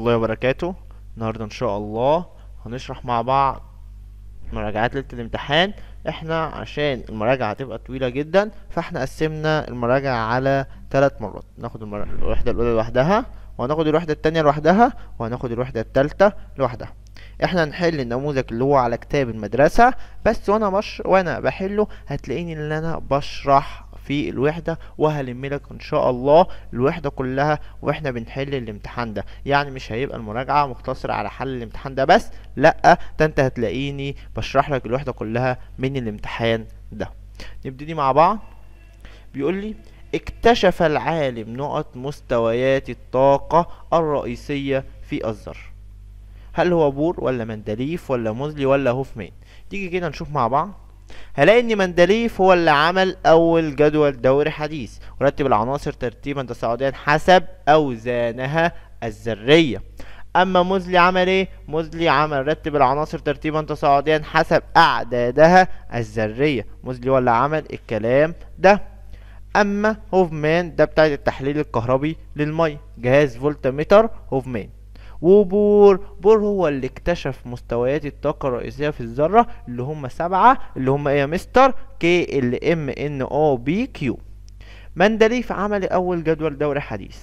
الله وبركاته النهارده ان شاء الله هنشرح مع بعض مراجعات ليله الامتحان احنا عشان المراجعه هتبقى طويله جدا فاحنا قسمنا المراجعه على ثلاث مرات ناخد الوحده الاولى لوحدها وهناخد الوحده الثانيه لوحدها وهناخد الوحده الثالثه لوحدها احنا هنحل النموذج اللي هو على كتاب المدرسه بس وانا بش وانا بحله هتلاقيني ان انا بشرح في الوحدة وهلم لك ان شاء الله الوحدة كلها واحنا بنحل الامتحان ده يعني مش هيبقى المراجعة مقتصرة على حل الامتحان ده بس لا ده انت هتلاقيني بشرح لك الوحدة كلها من الامتحان ده نبتدي مع بعض بيقول لي اكتشف العالم نقط مستويات الطاقة الرئيسية في الذر هل هو بور ولا مندليف ولا مزلي ولا هوفمان تيجي كده نشوف مع بعض هلاقي ان مندليف هو اللي عمل اول جدول دوري حديث ورتب العناصر ترتيبا تصاعديا حسب اوزانها الذريه اما موزلي عمل ايه موزلي عمل رتب العناصر ترتيبا تصاعديا حسب اعدادها الذريه موزلي هو اللي عمل الكلام ده اما هوفمان ده بتاع التحليل الكهربي للميه جهاز فولتميتر هوفمان وبور بور هو اللي اكتشف مستويات الطاقة الرئيسية في الذرة اللي هم سبعة اللي هم ايه يا مستر كي ال ام ان او بي كيو مندليف عمل اول جدول دوري حديث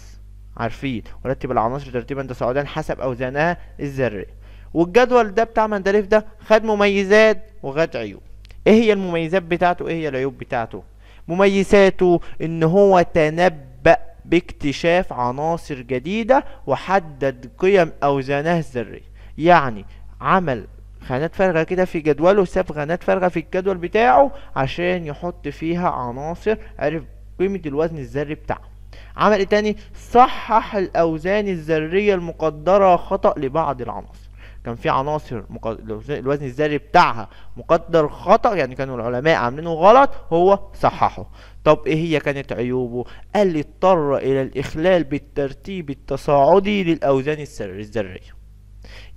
عارفين ورتب العناصر ترتيبا تصاعدا حسب اوزانها الذرية والجدول ده بتاع مندليف ده خد مميزات وخد عيوب ايه هي المميزات بتاعته ايه هي العيوب بتاعته مميزاته ان هو تنبأ باكتشاف عناصر جديدة وحدد قيم أوزانها الذرية يعني عمل خانات فارغة كده في جدوله ساب خانات فارغة في الجدول بتاعه عشان يحط فيها عناصر عرف قيمة الوزن الذري بتاعه عمل ايه تاني صحح الأوزان الذرية المقدرة خطأ لبعض العناصر كان في عناصر الوزن الذري بتاعها مقدر خطأ يعني كانوا العلماء عاملينه غلط هو صححه طب ايه هي كانت عيوبه قال اضطر الى الاخلال بالترتيب التصاعدي للاوزان الذريه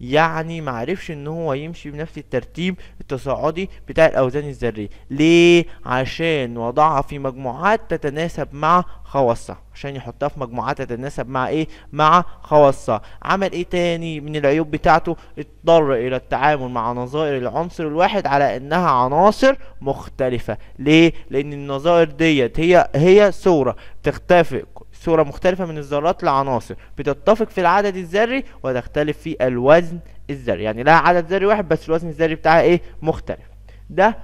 يعني معرفش ان هو يمشي بنفس الترتيب التصاعدي بتاع الاوزان الذريه ليه عشان وضعها في مجموعات تتناسب مع خواصها عشان يحطها في مجموعات تتناسب مع ايه مع خواصها عمل ايه تاني من العيوب بتاعته اضطر الى التعامل مع نظائر العنصر الواحد على انها عناصر مختلفه ليه لان النظائر ديت هي هي صوره تختفي صورة مختلفة من الذرات لعناصر بتتفق في العدد الذري وتختلف في الوزن الذري يعني لها عدد ذري واحد بس الوزن الذري بتاعها ايه مختلف ده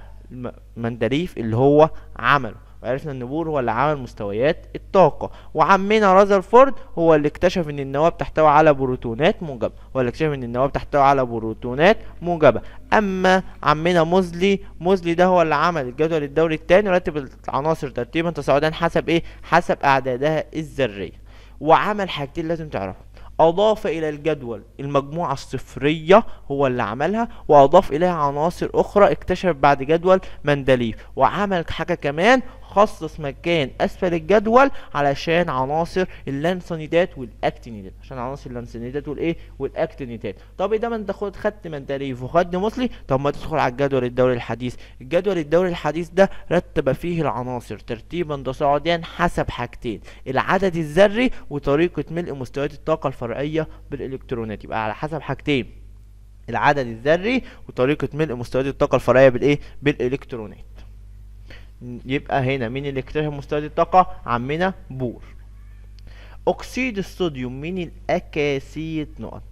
مندريف اللي هو عمله عرفنا ان بور هو اللي عمل مستويات الطاقة وعمنا رازرفورد هو اللي اكتشف ان النواة بتحتوي على بروتونات موجبة هو اللي اكتشف ان النواة بتحتوي على بروتونات موجبة اما عمنا موزلي موزلي ده هو اللي عمل الجدول الدوري الثاني ورتب العناصر ترتيبا تصاعدا حسب ايه حسب اعدادها الذرية وعمل حاجتين لازم تعرفهم أضاف إلى الجدول المجموعة الصفرية هو اللي عملها وأضاف إليها عناصر أخرى اكتشف بعد جدول مندليف وعمل حاجة كمان خصص مكان اسفل الجدول علشان عناصر اللانسونيدات والاكتينيدات عشان عناصر اللانسونيدات والايه والاكتينيدات طب ايه ده ما انت خدت مندليف وخدت مصلي طب ما تدخل على الجدول الدوري الحديث الجدول الدوري الحديث ده رتب فيه العناصر ترتيبا تصاعديا حسب حاجتين العدد الذري وطريقه ملء مستويات الطاقه الفرعيه بالالكترونات يبقى على حسب حاجتين العدد الذري وطريقه ملء مستويات الطاقه الفرعيه بالايه بالالكترونات يبقى هنا مين اللي اكتشف مستويات الطاقة؟ عمنا بور أكسيد الصوديوم من الأكاسيد نقط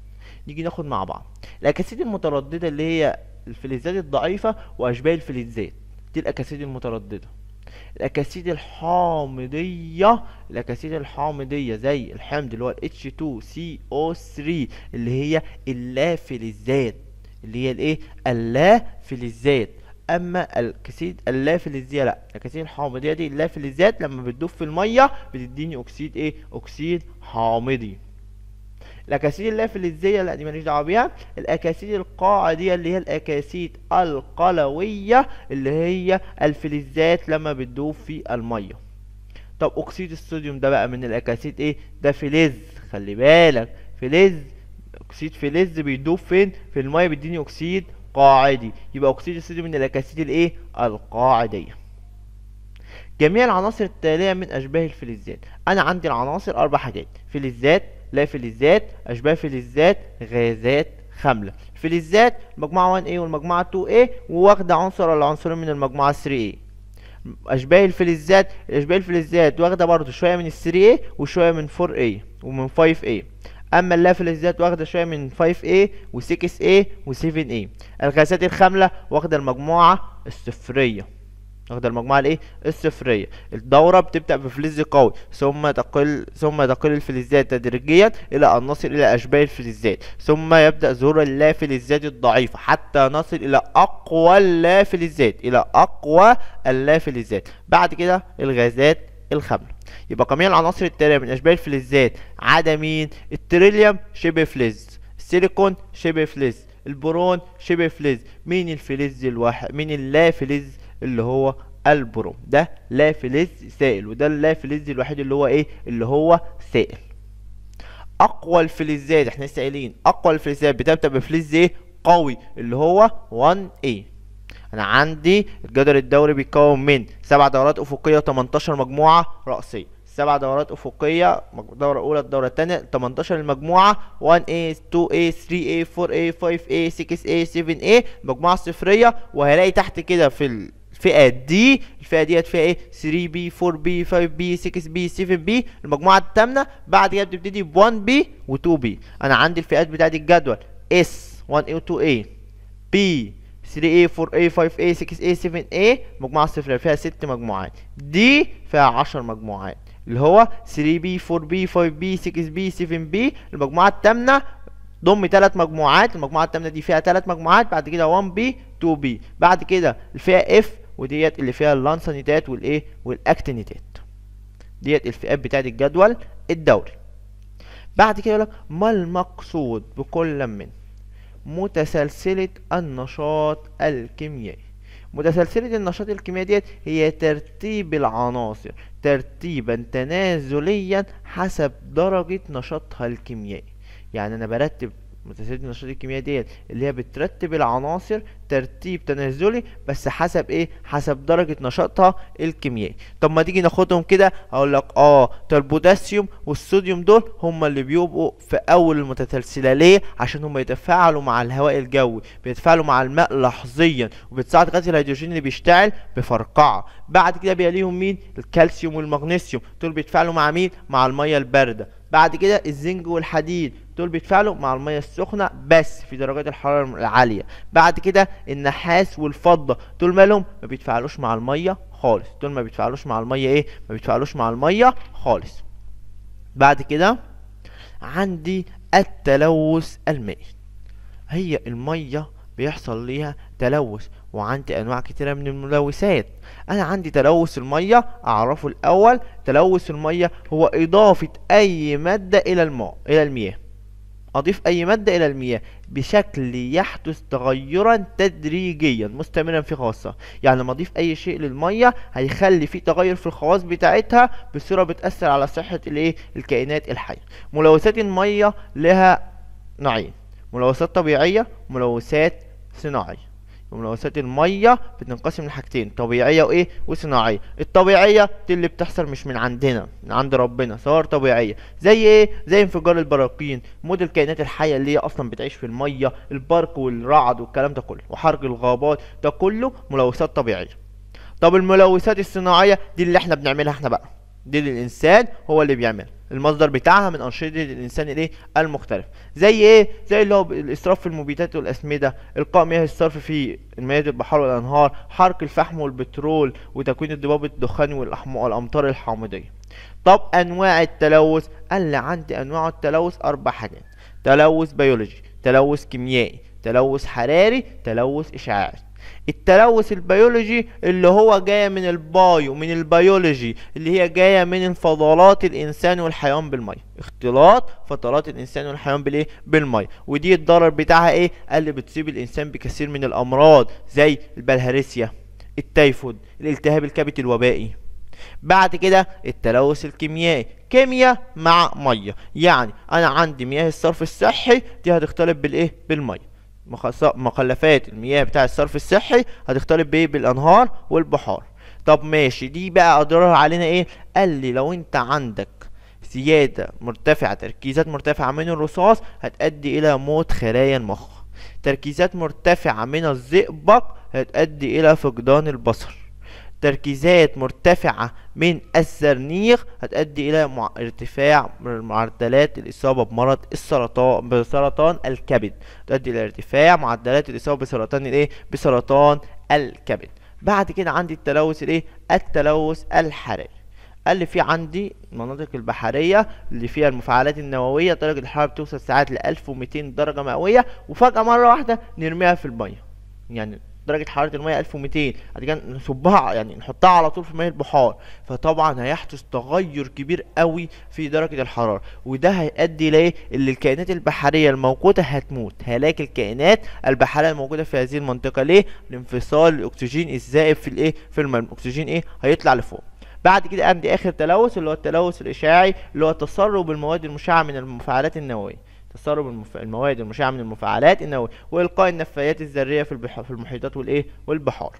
نيجي ناخد مع بعض الأكاسيد المترددة اللي هي الفلزات الضعيفة وأشباه الفلزات دي الأكاسيد المترددة الأكاسيد الحامضية الأكاسيد الحامضية زي الحمض اللي هو ال H2CO3 اللي هي اللافلزات اللي هي الايه اللافلزات اما الكسيد اللافلزيه لا الكسيد الحامضيه دي اللافلزات لما بتدوب في الميه بتديني اكسيد ايه اكسيد حامضي الاكاسيد اللافلزيه لا دي ماليش دعوه بيها الاكاسيد القاعديه اللي هي الاكاسيد القلويه اللي هي الفلزات لما بتدوب في الميه طب اكسيد الصوديوم ده بقى من الاكاسيد ايه ده فلز خلي بالك فلز اكسيد فلز بيدوب فين في الميه بيديني اكسيد قاعدي يبقى أكسيد الصوديوم من الأكاسيد الإيه القاعدية جميع العناصر التالية من أشباه الفلزات أنا عندي العناصر أربع حاجات فلزات لا فلزات أشباه فلزات غازات خاملة فلزات مجموعه 1 1A والمجموعة 2A وواخدة عنصر ولا عنصرين من المجموعة 3A اشباه الفلزات اشباه الفلزات واخده برضو شويه من ال 3A وشويه من 4A ومن 5A اما اللافلس ديت واخده شويه من 5A و6A و7A الغازات الخامله واخده المجموعه الصفريه واخده المجموعه الايه الصفريه الدوره بتبدا بفلز قوي ثم تقل ثم تقل الفلزات تدريجيا الى ان نصل الى اشباه الفلزات ثم يبدا ظهور اللافلزات الضعيفه حتى نصل الى اقوى اللافلزات الى اقوى اللافلزات بعد كده الغازات الخاملة يبقى جميع العناصر التالية من أشباه الفلزات عدا مين؟ التريليوم شبه فلز السيليكون شبه فلز البرون شبه فلز مين الفلز الواحد مين اللا فلز اللي هو البروم ده لا فلز سائل وده اللا فلز الوحيد اللي هو ايه اللي هو سائل اقوى الفلزات احنا لسه قايلين اقوى الفلزات بتبدا بفلز ايه قوي اللي هو 1A انا عندي الجدول الدوري بيتكون من سبع دورات افقيه و18 مجموعه راسيه سبع دورات افقيه دورة اولى الدوره الثانيه 18 المجموعه 1A 2A 3A 4A 5A 6A 7A مجموعه صفريه وهلاقي تحت كده في الفئه دي الفئه ديت فيها ايه 3 b 4 b 5 b 6 b 7 b المجموعه الثامنه بعد كده بتبتدي ب 1 b و 2 b انا عندي الفئات بتاعت الجدول اس 1 a و 2 a بي 3A 4A 5A 6A 7A مجموعة صفر فيها ست مجموعات دي فيها عشر مجموعات اللي هو 3B 4B 5B 6B 7B المجموعة التامنة ضم تلات مجموعات المجموعة التامنة دي فيها تلات مجموعات بعد كده 1B 2B بعد كده اللي فيها F وديت اللي فيها اللانسانيتات والايه والاكتينيتات ديت الفئات بتاعت الجدول الدوري بعد كده يقول لك ما المقصود بكل من متسلسلة النشاط الكيميائي متسلسلة النشاط الكيميائي ديت هي ترتيب العناصر ترتيبا تنازليا حسب درجة نشاطها الكيميائي يعني أنا برتب متسلسلة النشاط الكيميائي ديت اللي هي بترتب العناصر ترتيب تنازلي بس حسب ايه حسب درجة نشاطها الكيميائي طب ما تيجي ناخدهم كده اقول لك اه طب البوتاسيوم والصوديوم دول هما اللي بيبقوا في اول المتسلسلة ليه عشان هما يتفاعلوا مع الهواء الجوي بيتفاعلوا مع الماء لحظيا وبتساعد غاز الهيدروجين اللي بيشتعل بفرقعة بعد كده بيليهم مين الكالسيوم والمغنيسيوم دول بيتفاعلوا مع مين مع المية الباردة بعد كده الزنج والحديد دول بيتفاعلوا مع الميه السخنه بس في درجات الحراره العاليه بعد كده النحاس والفضه دول مالهم ما بيتفاعلوش مع الميه خالص دول ما بيتفاعلوش مع الميه ايه ما بيتفاعلوش مع الميه خالص بعد كده عندي التلوث المائي هي الميه بيحصل ليها تلوث وعندي انواع كتيره من الملوثات انا عندي تلوث الميه اعرفه الاول تلوث الميه هو اضافه اي ماده الى الماء الى المياه أضيف أي مادة إلى المياه بشكل يحدث تغيرا تدريجيا مستمرا في خواصها يعني لما أضيف أي شيء للمية هيخلي في تغير في الخواص بتاعتها بصورة بتأثر على صحة الإيه الكائنات الحية ملوثات المية لها نوعين ملوثات طبيعية ملوثات صناعية وملوثات الميه بتنقسم لحاجتين طبيعيه وايه وصناعيه الطبيعيه دي اللي بتحصل مش من عندنا من عند ربنا صور طبيعيه زي ايه زي انفجار البراكين موت الكائنات الحيه اللي هي اصلا بتعيش في الميه البرق والرعد والكلام ده كله وحرق الغابات ده كله ملوثات طبيعيه طب الملوثات الصناعيه دي اللي احنا بنعملها احنا بقى دي للانسان هو اللي بيعملها المصدر بتاعها من انشطه الانسان الايه المختلف زي ايه زي اللي هو الاسراف في المبيدات والاسمده القاء مياه الصرف في مياه البحار والانهار حرق الفحم والبترول وتكوين الضباب الدخاني والامطار الحامضيه طب انواع التلوث قال لي عندي انواع التلوث اربع حاجات تلوث بيولوجي تلوث كيميائي تلوث حراري تلوث اشعاعي التلوث البيولوجي اللي هو جاية من البايو من البيولوجي اللي هي جاية من فضلات الإنسان والحيوان بالمية اختلاط فترات الإنسان والحيوان بالإيه بالمية ودي الضرر بتاعها إيه اللي بتصيب الإنسان بكثير من الأمراض زي البلهارسيا التيفود الالتهاب الكبد الوبائي بعد كده التلوث الكيميائي كيمياء مع ميه يعني انا عندي مياه الصرف الصحي دي هتختلط بالايه بالميه مخلفات المياه بتاع الصرف الصحي هتختلط بايه بالانهار والبحار طب ماشي دي بقى اضرارها علينا ايه قال لي لو انت عندك زياده مرتفعه تركيزات مرتفعه من الرصاص هتؤدي الى موت خلايا المخ تركيزات مرتفعه من الزئبق هتؤدي الى فقدان البصر تركيزات مرتفعة من الزرنيخ هتؤدي إلى ارتفاع معدلات الإصابة بمرض السرطان بسرطان الكبد تؤدي إلى ارتفاع معدلات الإصابة بسرطان الإيه؟ بسرطان الكبد بعد كده عندي التلوث الإيه؟ التلوث الحراري قال لي في عندي المناطق البحرية اللي فيها المفاعلات النووية درجة الحرارة بتوصل ساعات ل 1200 درجة مئوية وفجأة مرة واحدة نرميها في المية يعني درجه حراره الميه 1200 بعد نصبها يعني نحطها على طول في ميه البحار فطبعا هيحدث تغير كبير قوي في درجه الحراره وده هيؤدي لايه اللي الكائنات البحريه الموجوده هتموت هلاك الكائنات البحريه الموجوده في هذه المنطقه ليه لانفصال الاكسجين الزائد في الايه في الماء الاكسجين ايه هيطلع لفوق بعد كده عندي اخر تلوث اللي هو التلوث الاشعاعي اللي هو تسرب المواد المشعه من المفاعلات النوويه تسرب المواد المشعه من المفاعلات النوويه والقاء النفايات الذريه في في المحيطات والايه والبحار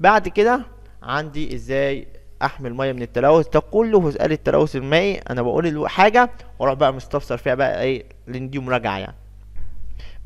بعد كده عندي ازاي احمي الميه من التلوث ده كله سؤال التلوث المائي انا بقول حاجه واروح بقى مستفسر فيها بقى ايه لان دي مراجعه يعني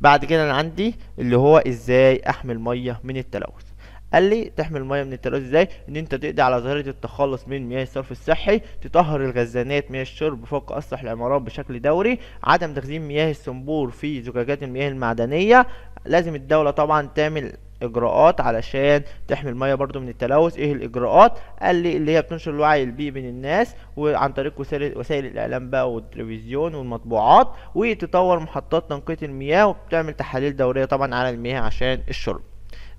بعد كده انا عندي اللي هو ازاي احمي الميه من التلوث قال لي تحمي الميه من التلوث ازاي ان انت تقضي على ظاهره التخلص من مياه الصرف الصحي تطهر الغزانات مياه الشرب فوق اسطح العمارات بشكل دوري عدم تخزين مياه الصنبور في زجاجات المياه المعدنيه لازم الدوله طبعا تعمل اجراءات علشان تحمي الميه برضو من التلوث ايه الاجراءات قال لي اللي هي بتنشر الوعي البيئي بين الناس وعن طريق وسائل, وسائل الاعلام بقى والتلفزيون والمطبوعات وتطور محطات تنقيه المياه وبتعمل تحاليل دوريه طبعا على المياه عشان الشرب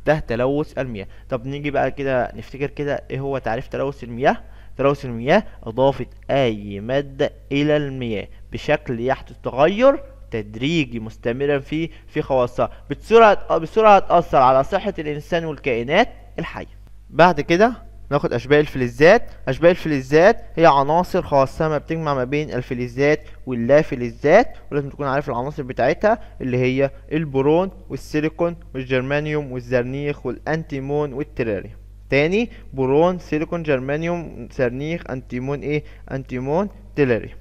ده تلوث المياه طب نيجي بقى كده نفتكر كده ايه هو تعريف تلوث المياه تلوث المياه اضافه اي ماده الى المياه بشكل يحدث تغير تدريجي مستمرا فيه في خواصها بسرعه بسرعه تاثر على صحه الانسان والكائنات الحيه بعد كده ناخد اشباه الفلزات اشباه الفلزات هي عناصر خاصه ما بتجمع ما بين الفلزات واللا فلزات ولازم تكون عارف العناصر بتاعتها اللي هي البرون والسيليكون والجرمانيوم والزرنيخ والانتيمون والتراريوم تاني برون سيليكون جرمانيوم زرنيخ انتيمون ايه انتيمون تلاريوم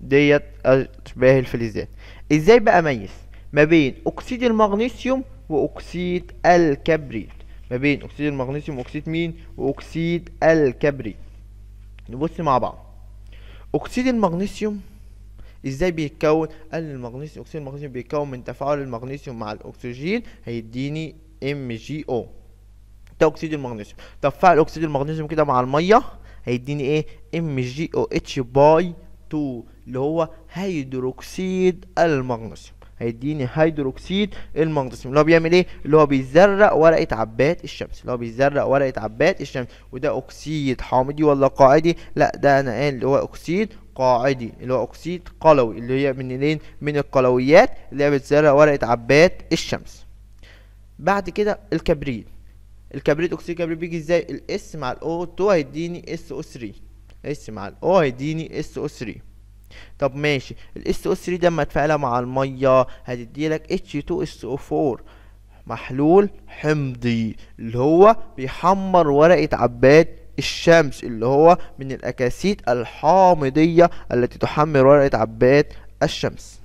ديت اشباه الفلزات ازاي بقى اميز ما بين اكسيد المغنيسيوم واكسيد الكبريت ما بين اكسيد المغنيسيوم واكسيد مين واكسيد الكبريت نبص مع بعض اكسيد المغنيسيوم ازاي بيتكون قال المغنيسيوم اكسيد المغنيسيوم بيتكون من تفاعل المغنيسيوم مع الاكسجين هيديني ام جي او ده اكسيد المغنيسيوم تفاعل اكسيد المغنيسيوم كده مع الميه هيديني ايه ام جي او اتش باي 2 اللي هو هيدروكسيد المغنيسيوم هيديني هيدروكسيد المغنيسيوم اللي هو بيعمل ايه اللي هو بيزرق ورقه عباد الشمس اللي هو بيزرق ورقه عباد الشمس وده اكسيد حامضي ولا قاعدي لا ده انا قال اللي هو اكسيد قاعدي اللي هو اكسيد قلوي اللي هي من منين من القلويات اللي هي بتزرق ورقه عباد الشمس بعد كده الكبريت الكبريت اكسيد الكبريت بيجي ازاي الاس مع الاو 2 هيديني اس او 3 اس مع الاو هيديني اس او 3 طب ماشي ال او 3 ده اما تفاعلها مع الميه هتديلك اتش 2 اس او 4 محلول حمضي اللي هو بيحمر ورقه عباد الشمس اللي هو من الأكاسيد الحامضيه التي تحمر ورقه عباد الشمس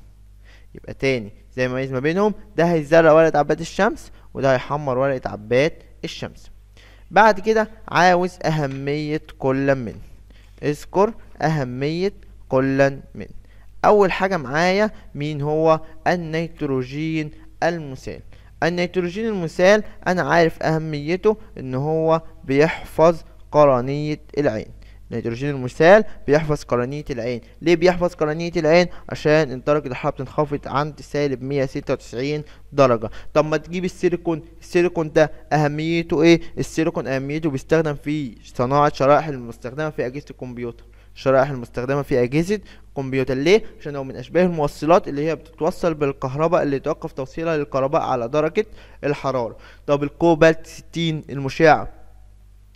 يبقى تاني زي ما ميز ما بينهم ده هيزرع ورقه عباد الشمس وده هيحمر ورقه عباد الشمس بعد كده عاوز اهميه كل من اذكر اهميه كلا من أول حاجة معايا مين هو النيتروجين المسال النيتروجين المسال أنا عارف أهميته إن هو بيحفظ قرنية العين النيتروجين المسال بيحفظ قرنية العين ليه بيحفظ قرنية العين عشان درجة الحرارة بتنخفض عند سالب 196 درجة طب ما تجيب السيليكون السيليكون ده اهميته ايه السيليكون اهميته بيستخدم في صناعة شرائح المستخدمة في اجهزة الكمبيوتر الشرائح المستخدمة في أجهزة كمبيوتر ليه؟ عشان هو من أشباه الموصلات اللي هي بتتوصل بالكهرباء اللي توقف توصيلها للكهرباء على درجة الحرارة طب الكوبالت 60 المشع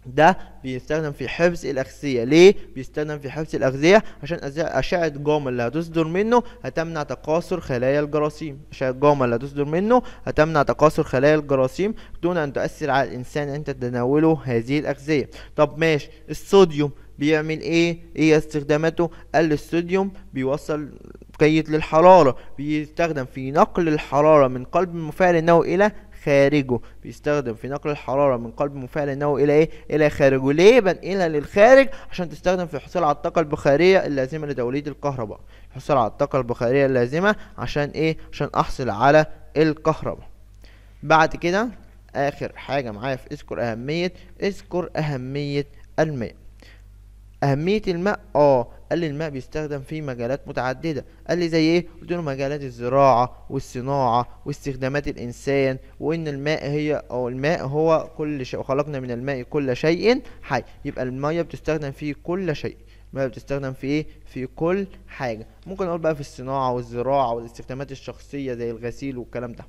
ده بيستخدم في حفظ الأغذية ليه بيستخدم في حفظ الأغذية عشان أشعة جاما اللي هتصدر منه هتمنع تكاثر خلايا الجراثيم أشعة جاما اللي هتصدر منه هتمنع تكاثر خلايا الجراثيم دون أن تؤثر على الإنسان أنت تناوله هذه الأغذية طب ماشي الصوديوم بيعمل ايه ايه استخداماته الصوديوم بيوصل كيت للحرارة بيستخدم في نقل الحرارة من قلب المفاعل النووي الى خارجه بيستخدم في نقل الحرارة من قلب المفاعل النووي إلى إيه؟ إلى خارجه ليه بنقلها للخارج عشان تستخدم في الحصول على الطاقة البخارية اللازمة لتوليد الكهرباء الحصول على الطاقة البخارية اللازمة عشان إيه؟ عشان أحصل على الكهرباء بعد كده آخر حاجة معايا في اذكر أهمية اذكر أهمية الماء اهميه الماء اه قال لي الماء بيستخدم في مجالات متعدده قال لي زي ايه قلت له مجالات الزراعه والصناعه واستخدامات الانسان وان الماء هي او الماء هو كل شيء وخلقنا من الماء كل شيء حي يبقى الميه بتستخدم في كل شيء ما بتستخدم في ايه في كل حاجه ممكن اقول بقى في الصناعه والزراعه والاستخدامات الشخصيه زي الغسيل والكلام ده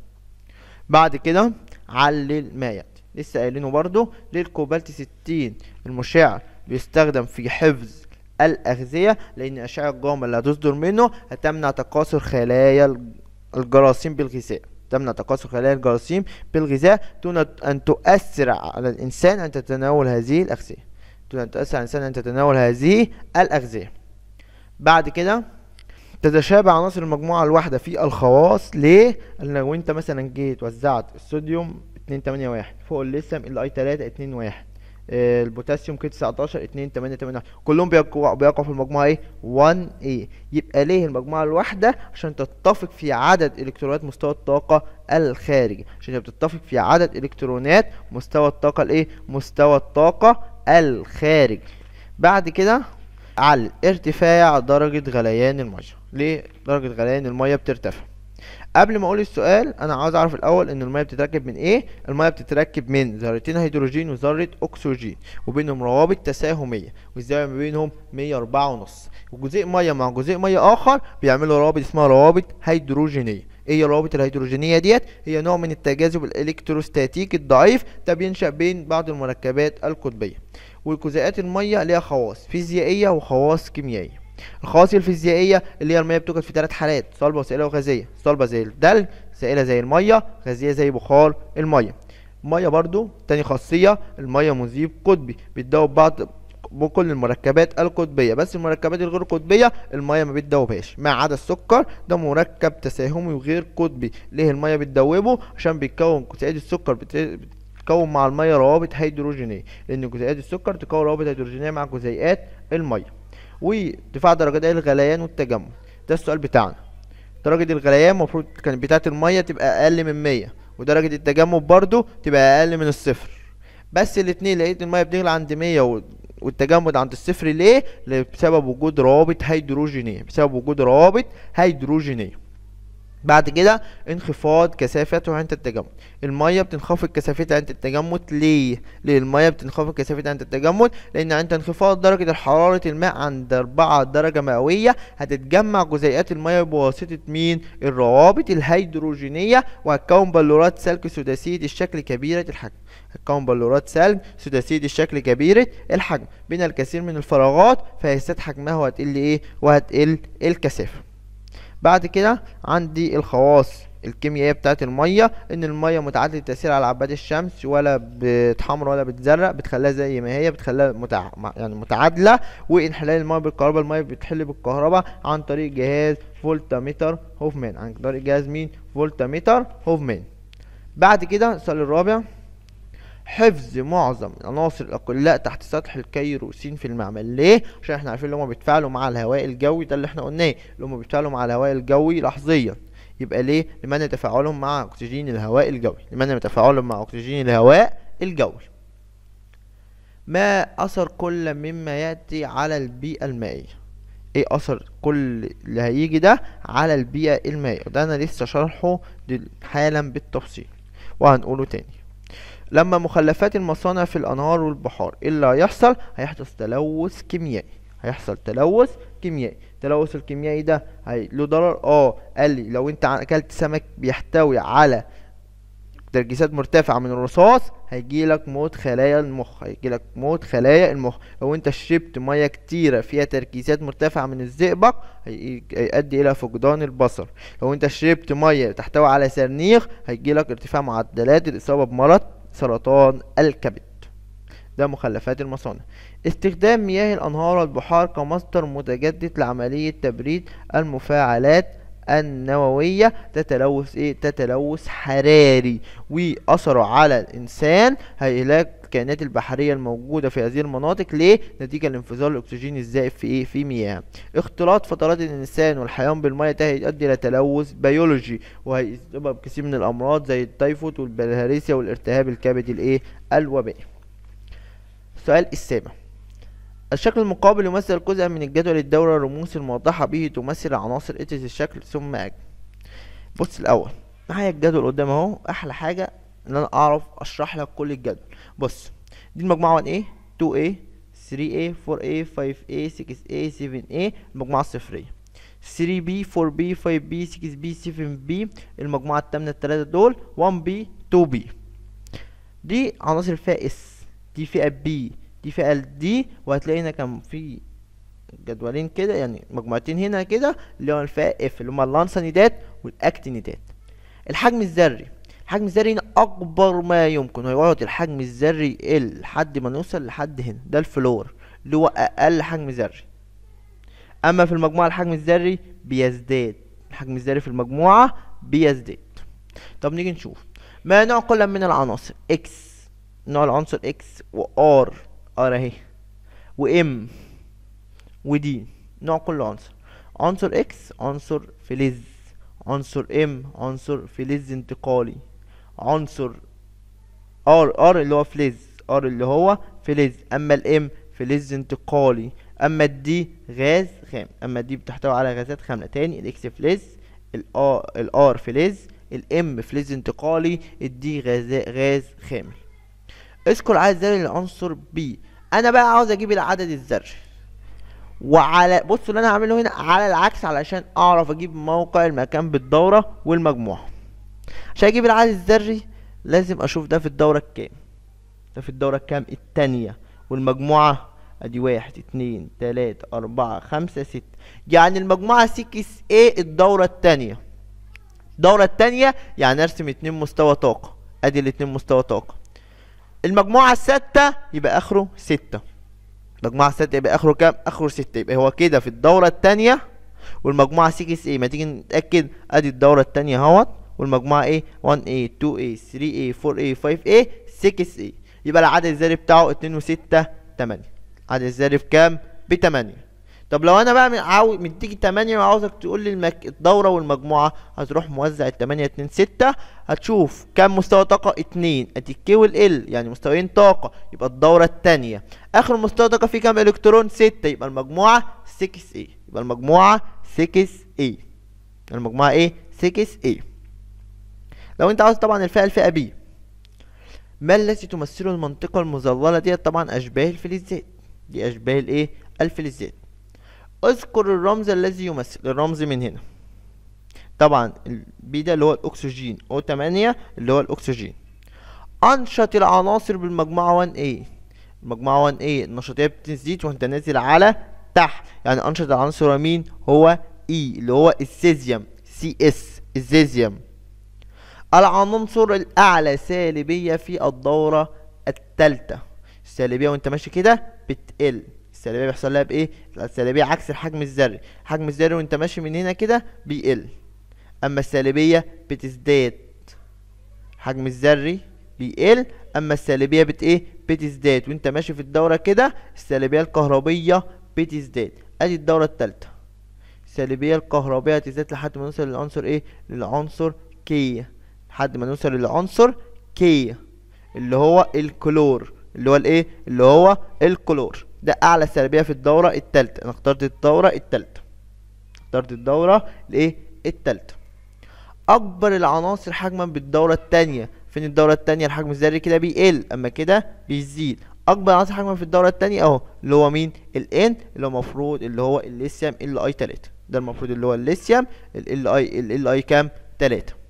بعد كده علل ما ياتي لسه قايلينه برضه للكوبالت 60 المشع بيستخدم في حفظ الأغذية لأن أشعة الجاما اللي هتصدر منه هتمنع تكاثر خلايا الجراثيم بالغذاء تمنع تكاثر خلايا الجراثيم بالغذاء دون أن تؤثر على الإنسان عند تناول هذه الأغذية دون أن تؤثر على الإنسان عند تناول هذه الأغذية بعد كده تتشابه عناصر المجموعة الواحدة في الخواص ليه؟ لو أنت مثلا جيت وزعت الصوديوم اتنين تمانية واحد فوق الليثيوم ال I 3 2 آه، البوتاسيوم كده 19 2 8 8 كلهم بيقعوا في المجموعه ايه 1 اي يبقى ليه المجموعه الواحده عشان تتفق في عدد الكترونات مستوى الطاقه الخارجي عشان هي بتتفق في عدد الكترونات مستوى الطاقه الايه مستوى الطاقه الخارجي بعد كده على ارتفاع درجه غليان الميه ليه درجه غليان الميه بترتفع قبل ما اقول السؤال انا عاوز اعرف الاول ان الميه بتتركب من ايه الميه بتتركب من ذرتين هيدروجين وذره اكسجين وبينهم روابط تساهميه والزاويه ما بينهم 104 ونص وجزيء ميه مع جزيء ميه اخر بيعملوا روابط اسمها روابط هيدروجينيه ايه الروابط الهيدروجينيه ديت هي نوع من التجاذب الالكتروستاتيك الضعيف ده بينشا بين بعض المركبات القطبيه والجزيئات الميه ليها خواص فيزيائيه وخواص كيميائيه الخواصية الفيزيائية اللي هي المية بتوجد في ثلاث حالات صلبة وسائلة وغازية صلبة زي الدلج سائلة زي المية غازية زي بخار المية المية برضو تاني خاصية المية مذيب قطبي بيتذوب بعض بكل المركبات القطبية بس المركبات الغير قطبية المية ما بتدوبهاش ما عدا السكر ده مركب تساهمي وغير قطبي ليه المية بتدوبه عشان بيتكون كتيات السكر بت... تكون مع الميه روابط هيدروجينيه لان جزيئات السكر تكون روابط هيدروجينيه مع جزيئات الميه وارتفاع درجات الغليان ايه والتجمد ده السؤال بتاعنا درجة الغليان المفروض كانت بتاعة المية تبقى أقل من مية ودرجة التجمد برضو تبقى أقل من الصفر بس الاتنين لقيت المية بتغلي عند مية والتجمد عند الصفر ليه؟ بسبب وجود روابط هيدروجينية بسبب وجود روابط هيدروجينية بعد كده انخفاض كثافته عند التجمد المية بتنخفض كثافتها عند التجمد ليه؟ ليه المية بتنخفض كثافتها عند التجمد؟ لأن عند انخفاض درجة حرارة الماء عند 4 درجة مئوية هتتجمع جزيئات المية بواسطة مين؟ الروابط الهيدروجينية وهتكون بلورات سلك سداسية الشكل كبيرة الحجم هتكون بلورات سلك سداسية الشكل كبيرة الحجم بين الكثير من الفراغات فهيزداد حجمها وهتقل ايه؟ وهتقل الكثافة بعد كده عندي الخواص الكيميائيه بتاعه الميه ان الميه متعادله التاثير على عباد الشمس ولا بتحمر ولا بتزرق بتخليها زي ما هي بتخليها متع... يعني متعادله وانحلال الميه بالكهرباء الميه بتحل بالكهرباء عن طريق جهاز فولتاميتر هوفمان عن طريق جهاز مين فولتاميتر هوفمان بعد كده السؤال الرابع حفظ معظم العناصر الاقلاء تحت سطح الكيروسين في المعمل ليه عشان احنا عارفين اللي هما بيتفاعلوا مع الهواء الجوي ده اللي احنا قلناه اللي هما بيتفاعلوا مع الهواء الجوي لحظيا يبقى ليه لمنع تفاعلهم مع اكسجين الهواء الجوي لمنع تفاعلهم مع اكسجين الهواء الجوي ما اثر كل مما ياتي على البيئه المائيه ايه اثر كل اللي هيجي ده على البيئه المائيه ده انا لسه شارحه حالا بالتفصيل وهنقوله تاني لما مخلفات المصانع في الانهار والبحار ايه اللي هيحصل هيحدث تلوث كيميائي هيحصل تلوث كيميائي التلوث الكيميائي ده هي له ضرر اه قال لي لو انت اكلت سمك بيحتوي على ترجيسات مرتفعه من الرصاص هيجيلك موت خلايا المخ هيجيلك موت خلايا المخ لو انت شربت ميه كتيره فيها تركيزات مرتفعه من الزئبق هيؤدي الى فقدان البصر لو انت شربت ميه تحتوي على سرنيخ هيجيلك ارتفاع معدلات الاصابه بمرض سرطان الكبد ده مخلفات المصانع استخدام مياه الأنهار والبحار كمصدر متجدد لعملية تبريد المفاعلات النووية تتلوث ايه تتلوث حراري وأثره على الإنسان هيلاك الكائنات البحريه الموجوده في هذه المناطق ليه نتيجه لانفجار الاكسجين الزائد في ايه في مياه اختلاط فترات الانسان والحيوان بالميه ده هيؤدي الى تلوث بيولوجي وهيسبب كثير من الامراض زي التيفوت والبلهارسيا والارتهاب الكبدي الايه الوبائي السؤال السابع الشكل المقابل يمثل جزءا من الجدول الدوري الرموز الموضحة به تمثل عناصر اتس الشكل ثم أجل بص الأول معايا الجدول قدام اهو أحلى حاجة ان انا اعرف اشرح لك كل الجدول بص دي المجموعه 1A 2A 3A 4A 5A 6A 7A المجموعه الصفريه 3B 4B 5B 6B 7B المجموعه الثامنه الثلاثه دول 1B 2B دي عناصر فيها s دي فئه b دي فئه D وهتلاقي هنا كان في جدولين كده يعني مجموعتين هنا كده اللي هو الفئه F اللي هما اللانسانيدات والاكتينيدات الحجم الذري الحجم الذري هنا اكبر ما يمكن هيقعد الحجم الذري يقل لحد ما نوصل لحد هنا ده الفلور اللي هو اقل حجم ذري اما في المجموعه الحجم الذري بيزداد الحجم الذري في المجموعه بيزداد طب نيجي نشوف ما نوع كل من العناصر اكس نوع العنصر اكس وار ار اهي وام ودي نوع كل عنصر عنصر اكس عنصر فلز عنصر ام عنصر فلز انتقالي عنصر ار ار اللي هو فلز ار اللي هو فلز اما الام فلز انتقالي اما الدي غاز خام اما الدي بتحتوي على غازات خامله تاني الاكس فلز الار فلز الام فلز انتقالي الدي غاز غاز خام اذكر عايز ذري العنصر بي انا بقى عاوز اجيب العدد الذري وعلى بصوا اللي انا هعمله هنا على العكس علشان اعرف اجيب موقع المكان بالدوره والمجموعه عشان اجيب العدد الذري لازم اشوف ده في الدورة الكام ده في الدورة الكام التانية والمجموعة ادي واحد اتنين تلاتة اربعة خمسة ستة يعني المجموعة سكس ايه الدورة التانية الدورة التانية يعني ارسم اتنين مستوى طاقة ادي الاتنين مستوى طاقة المجموعة الستة يبقى اخره ستة المجموعة الستة يبقى اخره كام؟ اخره ستة يبقى هو كده في الدورة التانية والمجموعة سكس ايه ما تيجي نتأكد ادي الدورة التانية اهوت والمجموعه ايه 1A 2A 3A 4A 5A 6A يبقى العدد الذري بتاعه 2 و6 8 العدد الذري بكام ب 8 طب لو انا بقى عاوز تيجي 8 وعاوزك تقول لي المك... الدوره والمجموعه هتروح موزع ال 8 2 6 هتشوف كام مستوى طاقه 2 ادي الكي والال يعني مستويين طاقه يبقى الدوره الثانيه اخر مستوى طاقه فيه كام الكترون 6 يبقى المجموعه 6 a يبقى المجموعه 6 a المجموعه ايه 6 a لو انت عاوز طبعا الفئة الفئة بي ما التي تمثله المنطقة المظللة ديت طبعا أشباه الفلزات دي أشباه الإيه الفلزات اذكر الرمز الذي يمثل الرمز من هنا طبعا البي ده اللي هو الأكسجين أو تمانية اللي هو الأكسجين أنشط العناصر بالمجموعة 1A المجموعة 1A النشاطية بتزيد وأنت نازل على تحت يعني أنشط العنصر مين هو E اللي هو السيزيوم سي اس الزيزيوم العنصر الأعلى سالبية في الدورة التالتة السالبية وأنت ماشي كده بتقل السالبية بيحصل لها بإيه؟ السالبية عكس الحجم الذري الحجم الذري وأنت ماشي من هنا كده بيقل أما السالبية بتزداد حجم الذري بيقل أما السالبية بت إيه؟ بتزداد وأنت ماشي في الدورة كده السالبية الكهربية بتزداد أدي الدورة التالتة السالبية الكهربية هتزداد لحد ما نوصل للعنصر إيه؟ للعنصر كي لحد ما نوصل للعنصر كي اللي هو الكلور اللي هو الايه اللي هو الكلور ده اعلى سلبيه في الدوره الثالثه انا اخترت الدوره الثالثه اخترت الدوره الايه الثالثه اكبر العناصر حجما بالدوره الثانيه فين الدوره الثانيه الحجم الذري كده بيقل اما كده بيزيد اكبر عناصر حجما في الدوره الثانيه اهو اللي هو مين الان اللي هو المفروض اللي هو الليثيوم ال اي 3 ده المفروض اللي هو الليثيوم ال اي ال اي كام 3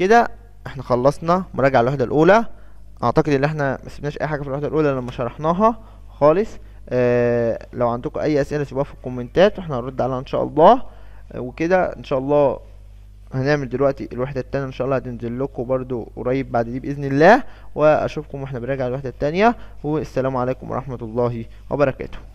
كده احنا خلصنا مراجعة الوحدة الأولى أعتقد إن احنا مسبناش أي حاجة في الوحدة الأولى لما شرحناها خالص اه لو عندكم أي أسئلة سيبوها في الكومنتات واحنا هنرد عليها إن شاء الله آه، وكده إن شاء الله هنعمل دلوقتي الوحدة التانية إن شاء الله هتنزل لكم برضو قريب بعد دي بإذن الله وأشوفكم واحنا بنراجع الوحدة التانية والسلام عليكم ورحمة الله وبركاته